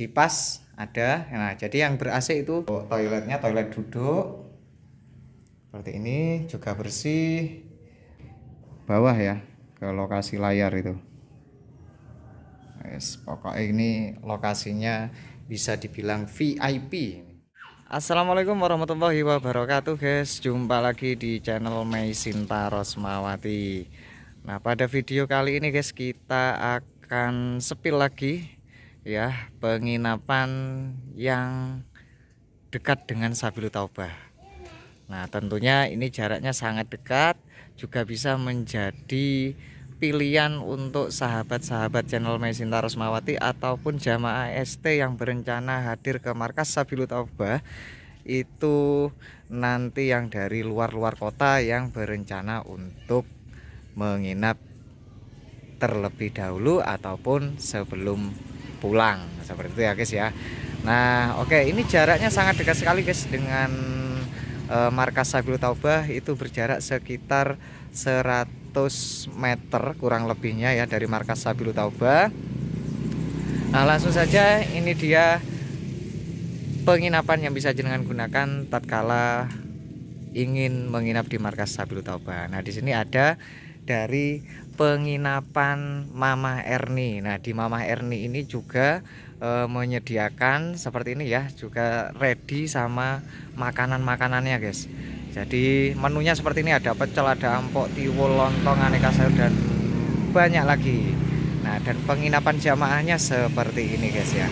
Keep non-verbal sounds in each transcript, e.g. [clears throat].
kipas ada nah jadi yang ber AC itu toiletnya toilet duduk seperti ini juga bersih bawah ya ke lokasi layar itu yes, pokoknya ini lokasinya bisa dibilang VIP Assalamualaikum warahmatullahi wabarakatuh guys Jumpa lagi di channel Meisinta Rosmawati Nah pada video kali ini guys kita akan sepil lagi ya penginapan yang dekat dengan Sabilu Taubah nah tentunya ini jaraknya sangat dekat juga bisa menjadi pilihan untuk sahabat-sahabat channel Mesinta Rosmawati ataupun jamaah ST yang berencana hadir ke markas Sabilu Taubah itu nanti yang dari luar-luar kota yang berencana untuk menginap terlebih dahulu ataupun sebelum pulang seperti itu ya guys ya nah oke okay, ini jaraknya sangat dekat sekali guys dengan uh, markas Sabil Taubah itu berjarak sekitar 100 meter kurang lebihnya ya dari markas Sabil Taubah nah langsung saja ini dia penginapan yang bisa jenengan gunakan tatkala ingin menginap di markas Sabil Taubah nah di sini ada dari penginapan Mama Erni. Nah, di Mama Erni ini juga e, menyediakan seperti ini ya, juga ready sama makanan-makanannya, guys. Jadi menunya seperti ini ada pecel, ada ampok, tiwul, lontong, aneka sayur dan banyak lagi. Nah, dan penginapan jamaahnya seperti ini, guys ya.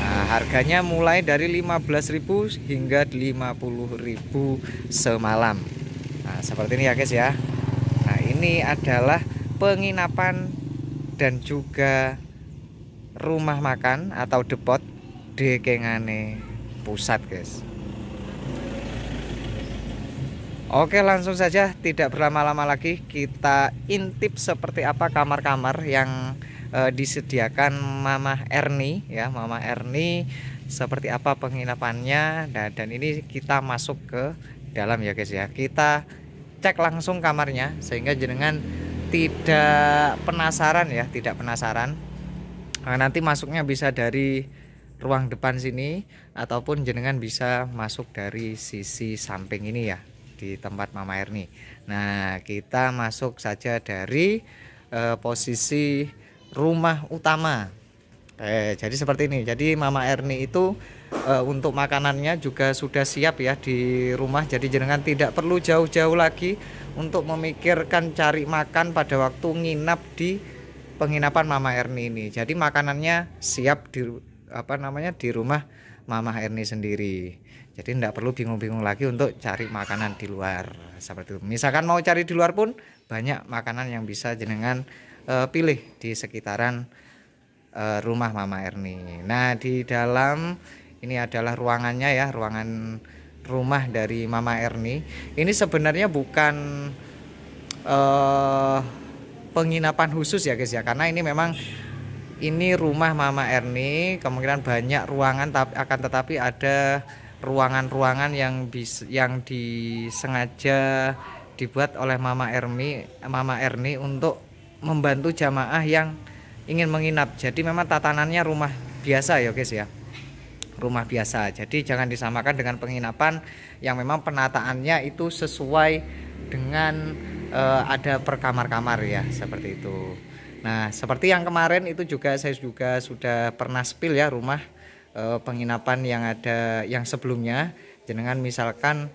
Nah, harganya mulai dari 15.000 hingga 50.000 semalam. Nah, seperti ini ya, guys ya ini adalah penginapan dan juga rumah makan atau depot dekengane pusat guys Oke langsung saja tidak berlama-lama lagi kita intip seperti apa kamar-kamar yang e, disediakan Mama Erni ya Mama Erni seperti apa penginapannya nah, dan ini kita masuk ke dalam ya guys ya kita cek langsung kamarnya sehingga jenengan tidak penasaran ya, tidak penasaran. Nah, nanti masuknya bisa dari ruang depan sini ataupun jenengan bisa masuk dari sisi samping ini ya di tempat Mama Erni. Nah, kita masuk saja dari eh, posisi rumah utama Eh, jadi seperti ini. Jadi Mama Erni itu eh, untuk makanannya juga sudah siap ya di rumah. Jadi jenengan tidak perlu jauh-jauh lagi untuk memikirkan cari makan pada waktu nginap di penginapan Mama Erni ini. Jadi makanannya siap di apa namanya di rumah Mama Erni sendiri. Jadi tidak perlu bingung-bingung lagi untuk cari makanan di luar. Seperti itu. Misalkan mau cari di luar pun banyak makanan yang bisa jenengan eh, pilih di sekitaran Eh, rumah Mama Erni. Nah, di dalam ini adalah ruangannya ya, ruangan rumah dari Mama Erni. Ini sebenarnya bukan uh, penginapan khusus ya guys ya, karena ini memang ini rumah Mama Erni, kemungkinan banyak ruangan tapi akan tetapi ada ruangan-ruangan yang bis, yang disengaja dibuat oleh Mama Erni, Mama Erni untuk membantu jamaah yang ingin menginap. Jadi memang tatanannya rumah biasa ya guys ya. Rumah biasa. Jadi jangan disamakan dengan penginapan yang memang penataannya itu sesuai dengan e, ada per kamar-kamar ya, seperti itu. Nah, seperti yang kemarin itu juga saya juga sudah pernah spill ya rumah e, penginapan yang ada yang sebelumnya jenengan misalkan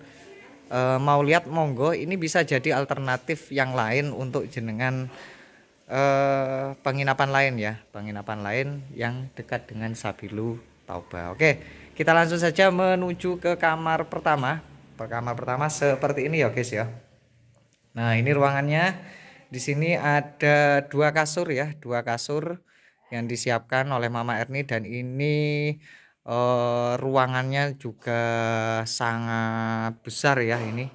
e, mau lihat monggo ini bisa jadi alternatif yang lain untuk jenengan eh, penginapan lain ya, penginapan lain yang dekat dengan Sabilu Tauba. Oke, kita langsung saja menuju ke kamar pertama. Kamar pertama seperti ini ya, guys ya. Nah, ini ruangannya. Di sini ada dua kasur ya, dua kasur yang disiapkan oleh Mama Erni dan ini eh, ruangannya juga sangat besar ya ini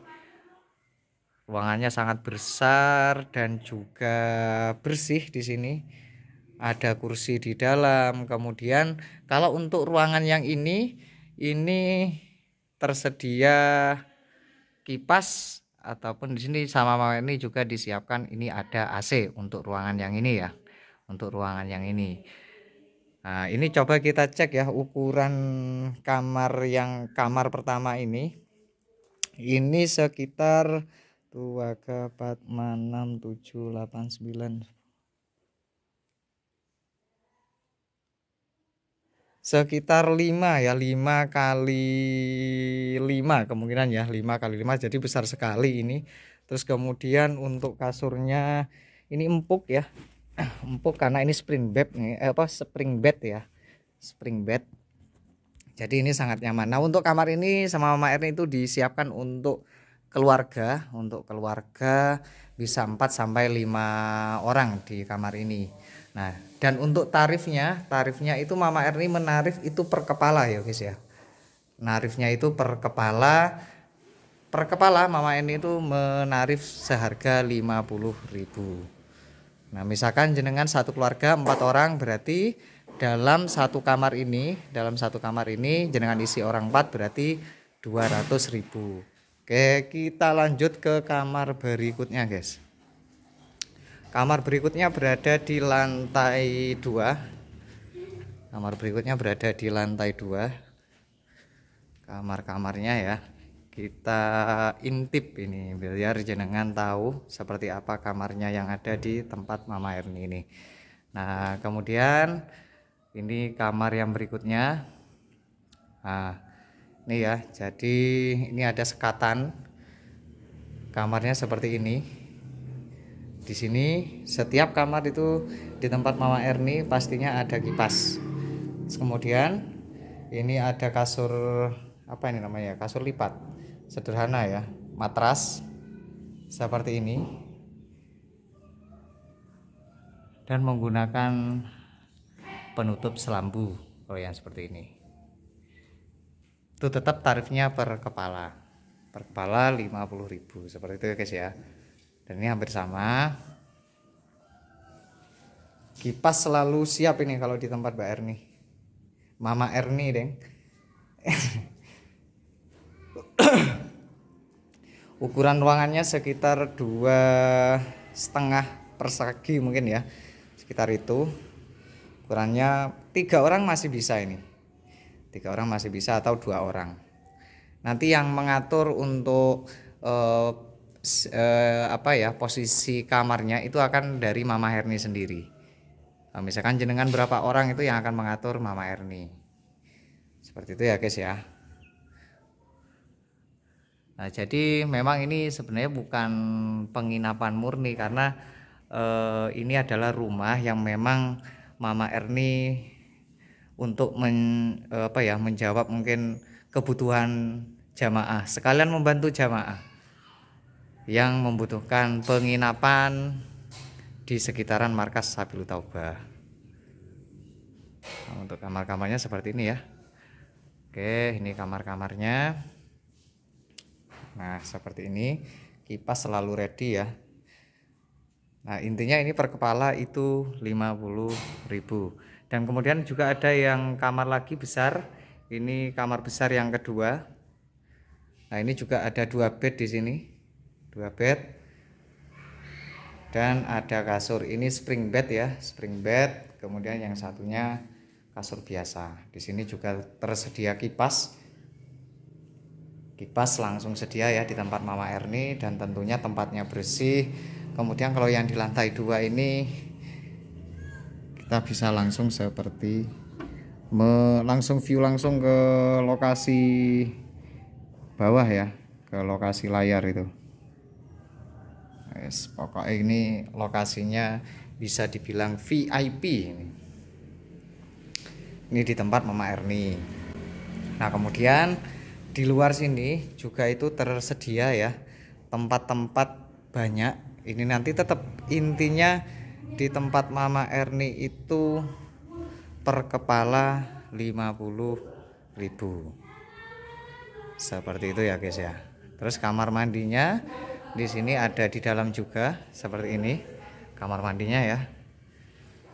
Ruangannya sangat besar dan juga bersih di sini. Ada kursi di dalam. Kemudian kalau untuk ruangan yang ini ini tersedia kipas ataupun di sini sama mama ini juga disiapkan ini ada AC untuk ruangan yang ini ya untuk ruangan yang ini nah ini coba kita cek ya ukuran kamar yang kamar pertama ini ini sekitar satu Waka Padma 6789 sekitar 5 ya 5 kali 5 kemungkinan ya 5 kali 5 jadi besar sekali ini terus kemudian untuk kasurnya ini empuk ya [clears throat] empuk karena ini spring bed nih eh, apa spring bed ya spring bed jadi ini sangat nyaman nah untuk kamar ini sama Mama Erni itu disiapkan untuk keluarga untuk keluarga bisa 4 sampai 5 orang di kamar ini. Nah, dan untuk tarifnya, tarifnya itu Mama Erni menarif itu per kepala ya guys ya. Narifnya itu per kepala per kepala Mama Erni itu menarif seharga 50.000. Nah, misalkan jenengan satu keluarga empat orang berarti dalam satu kamar ini, dalam satu kamar ini jenengan isi orang empat berarti 200.000. Oke, kita lanjut ke kamar berikutnya, guys. Kamar berikutnya berada di lantai 2. Kamar berikutnya berada di lantai 2. Kamar-kamarnya ya. Kita intip ini biar jenengan tahu seperti apa kamarnya yang ada di tempat Mama Erni ini. Nah, kemudian ini kamar yang berikutnya. Nah, ini ya, jadi ini ada sekatan. Kamarnya seperti ini. Di sini setiap kamar itu di tempat Mama Erni pastinya ada kipas. Kemudian ini ada kasur apa ini namanya kasur lipat sederhana ya matras seperti ini dan menggunakan penutup selambu kalau yang seperti ini itu tetap tarifnya per kepala per kepala 50.000 seperti itu ya guys ya dan ini hampir sama kipas selalu siap ini kalau di tempat Mbak Erni Mama Erni deng [coughs] ukuran ruangannya sekitar dua setengah persegi mungkin ya sekitar itu ukurannya tiga orang masih bisa ini tiga orang masih bisa atau dua orang nanti yang mengatur untuk eh, eh, apa ya posisi kamarnya itu akan dari Mama Herni sendiri nah, misalkan jenengan berapa orang itu yang akan mengatur Mama Herni seperti itu ya guys ya nah jadi memang ini sebenarnya bukan penginapan murni karena eh, ini adalah rumah yang memang Mama Erni untuk men, eh, apa ya menjawab mungkin kebutuhan jamaah sekalian membantu jamaah yang membutuhkan penginapan di sekitaran markas Sabilu Taubah nah, untuk kamar-kamarnya seperti ini ya oke ini kamar-kamarnya nah seperti ini kipas selalu ready ya Nah, intinya ini per kepala itu 50.000. Dan kemudian juga ada yang kamar lagi besar. Ini kamar besar yang kedua. Nah, ini juga ada dua bed di sini. Dua bed. Dan ada kasur. Ini spring bed ya, spring bed. Kemudian yang satunya kasur biasa. Di sini juga tersedia kipas. Kipas langsung sedia ya di tempat Mama Erni dan tentunya tempatnya bersih kemudian kalau yang di lantai dua ini kita bisa langsung seperti me, langsung view langsung ke lokasi bawah ya ke lokasi layar itu yes, pokoknya ini lokasinya bisa dibilang VIP ini ini di tempat Mama Erni nah kemudian di luar sini juga itu tersedia ya tempat-tempat banyak ini nanti tetap intinya di tempat Mama Erni itu per kepala 50.000 seperti itu ya guys ya terus kamar mandinya di sini ada di dalam juga seperti ini kamar mandinya ya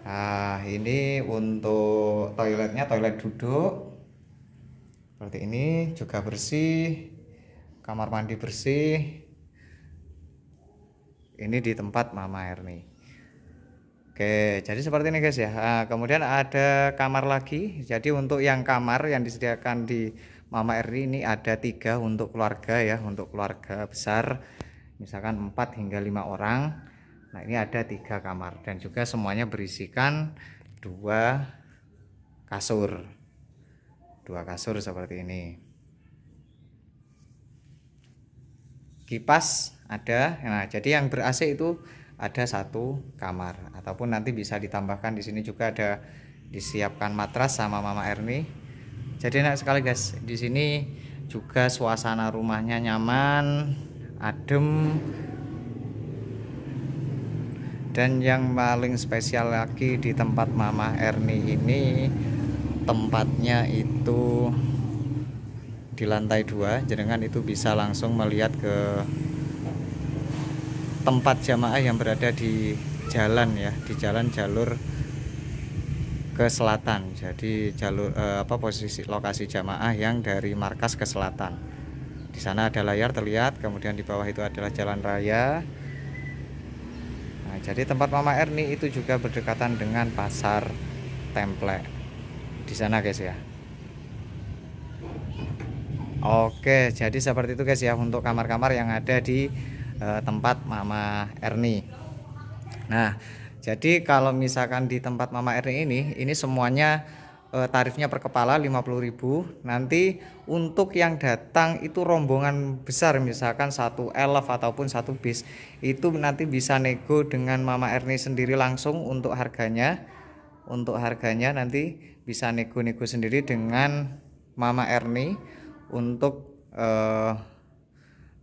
Nah, ini untuk toiletnya toilet duduk. Seperti ini juga bersih. Kamar mandi bersih ini di tempat Mama Erni Oke, jadi seperti ini guys ya. Nah, kemudian ada kamar lagi. Jadi untuk yang kamar yang disediakan di Mama Erni ini ada tiga untuk keluarga ya, untuk keluarga besar, misalkan 4 hingga lima orang. Nah ini ada tiga kamar dan juga semuanya berisikan dua kasur, dua kasur seperti ini. Kipas ada nah jadi yang ber AC itu ada satu kamar ataupun nanti bisa ditambahkan di sini juga ada disiapkan matras sama Mama Erni jadi enak sekali guys di sini juga suasana rumahnya nyaman adem dan yang paling spesial lagi di tempat Mama Erni ini tempatnya itu di lantai dua jenengan itu bisa langsung melihat ke tempat jamaah yang berada di jalan ya di jalan jalur ke selatan jadi jalur eh, apa posisi lokasi jamaah yang dari markas ke selatan di sana ada layar terlihat kemudian di bawah itu adalah jalan raya nah, jadi tempat Mama Erni itu juga berdekatan dengan pasar temple di sana guys ya Oke, jadi seperti itu guys ya untuk kamar-kamar yang ada di eh, tempat Mama Erni. Nah, jadi kalau misalkan di tempat Mama Erni ini, ini semuanya eh, tarifnya per kepala 50.000. Nanti untuk yang datang itu rombongan besar misalkan satu elf ataupun satu bis, itu nanti bisa nego dengan Mama Erni sendiri langsung untuk harganya. Untuk harganya nanti bisa nego-nego sendiri dengan Mama Erni untuk eh,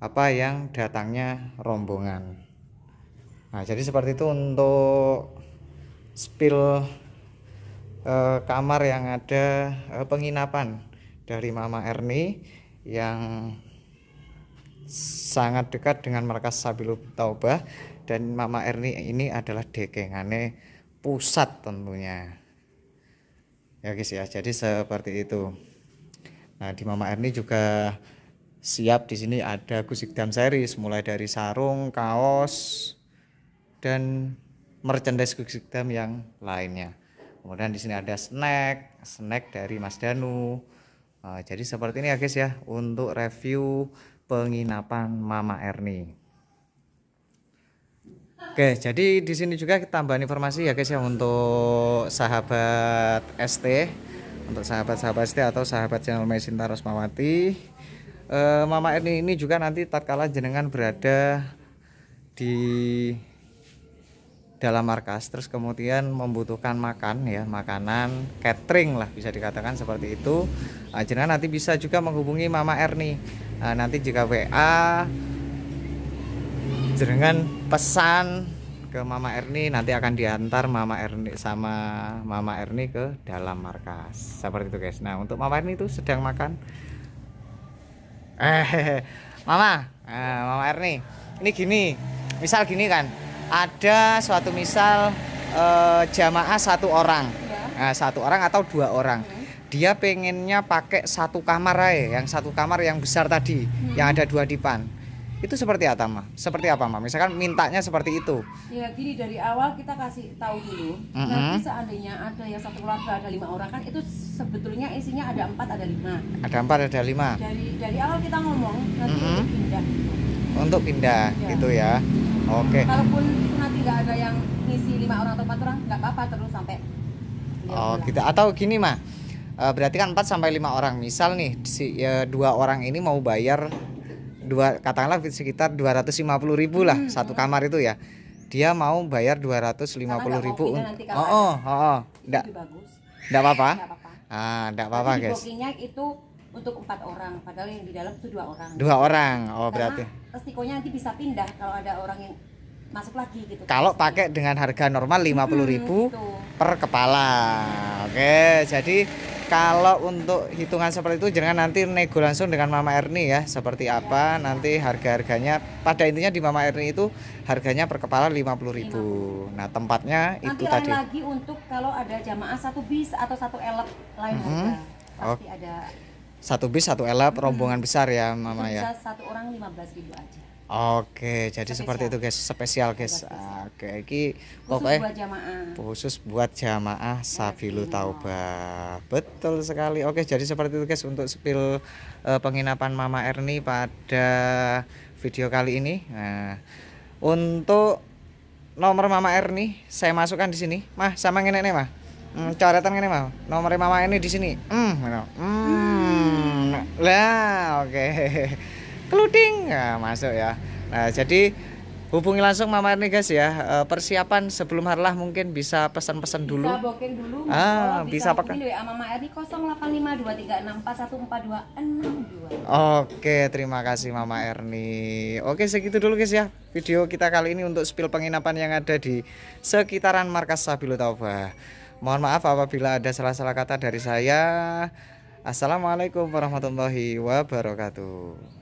apa yang datangnya rombongan. Nah, jadi seperti itu untuk spill eh, kamar yang ada eh, penginapan dari Mama Erni yang sangat dekat dengan markas Sabilu Taubah dan Mama Erni ini adalah dekengane pusat tentunya. Ya guys ya, jadi seperti itu. Nah, di Mama Erni juga siap di sini ada Dam series mulai dari sarung, kaos dan merchandise Dam yang lainnya. Kemudian di sini ada snack, snack dari Mas Danu. Eh, jadi seperti ini ya guys ya untuk review penginapan Mama Erni. Oke, jadi di sini juga kita tambahan informasi ya guys ya untuk sahabat ST, untuk sahabat-sahabat ST atau sahabat channel Mesin Taros Mawati Eh, Mama Erni ini juga nanti tak kalah jenengan berada di dalam markas terus kemudian membutuhkan makan ya makanan catering lah bisa dikatakan seperti itu nah, jenengan nanti bisa juga menghubungi Mama Erni nah, nanti jika WA jenengan pesan ke Mama Erni nanti akan diantar Mama Erni sama Mama Erni ke dalam markas seperti itu guys nah untuk Mama Erni itu sedang makan eh [laughs] mama nah, mama Erni ini gini misal gini kan ada suatu misal eh, jamaah satu orang ya. nah, satu orang atau dua orang iya. dia pengennya pakai satu kamar aja yang satu kamar yang besar tadi hmm. yang ada dua dipan itu seperti apa mah? Seperti apa mah? Misalkan mintanya seperti itu. Ya gini dari awal kita kasih tahu dulu. Mm -hmm. Nanti seandainya ada yang satu keluarga ada lima orang kan itu sebetulnya isinya ada empat ada lima. Ada empat ada lima. Dari dari awal kita ngomong nanti mm -hmm. pindah. Untuk pindah ya. gitu ya. Oke. Okay. Kalaupun nanti nggak ada yang ngisi lima orang atau empat orang nggak apa-apa terus sampai. Oh pulang. gitu. Atau gini mah eh, berarti kan 4 sampai 5 orang. Misal nih si dua ya, dua orang ini mau bayar dua katakanlah sekitar 250 ribu lah hmm, satu kamar itu ya dia mau bayar 250 ribu untuk oh oh oh, oh. Nggak, nggak apa-apa ah nggak apa-apa guys bookingnya itu untuk empat orang padahal yang di dalam itu dua orang dua orang oh Karena berarti resikonya nanti bisa pindah kalau ada orang yang masuk lagi gitu kalau pakai dengan harga normal 50 ribu hmm, gitu. per kepala hmm. oke jadi kalau untuk hitungan seperti itu jangan nanti nego langsung dengan Mama Erni ya seperti apa nanti harga-harganya pada intinya di Mama Erni itu harganya per kepala 50.000. Nah, tempatnya nanti itu lain tadi. lagi untuk kalau ada jamaah satu bis atau satu elep lain mm -hmm. Pasti oh. ada satu bis satu mm hmm. rombongan besar ya mama Bisa ya satu orang lima ribu aja oke jadi spesial. seperti itu guys spesial guys spesial. Oke, iki khusus buat jamaah. Khusus buat jamaah Sabilu iya. Taubah. Betul sekali. Oke, jadi seperti itu guys untuk spill uh, penginapan Mama Erni pada video kali ini. Nah, untuk nomor Mama Erni saya masukkan di sini. Mah, sama ngene nih, Mah. Hmm, coretan ngene, Mah. Nomor Mama Erni di sini. Hmm, hmm. hmm. Lah, oke. Okay. [laughs] Keluding. Nah, masuk ya. Nah, jadi hubungi langsung Mama Erni guys ya. Eh, persiapan sebelum harlah mungkin bisa pesan-pesan dulu. Bisa booking dulu. Ah, bisa, bisa apa? Ya. Mama Erni 085236414262. Oke, terima kasih Mama Erni. Oke, segitu dulu guys ya. Video kita kali ini untuk spill penginapan yang ada di sekitaran markas Sabilo Taubah. Mohon maaf apabila ada salah-salah kata dari saya. Assalamualaikum warahmatullahi wabarakatuh.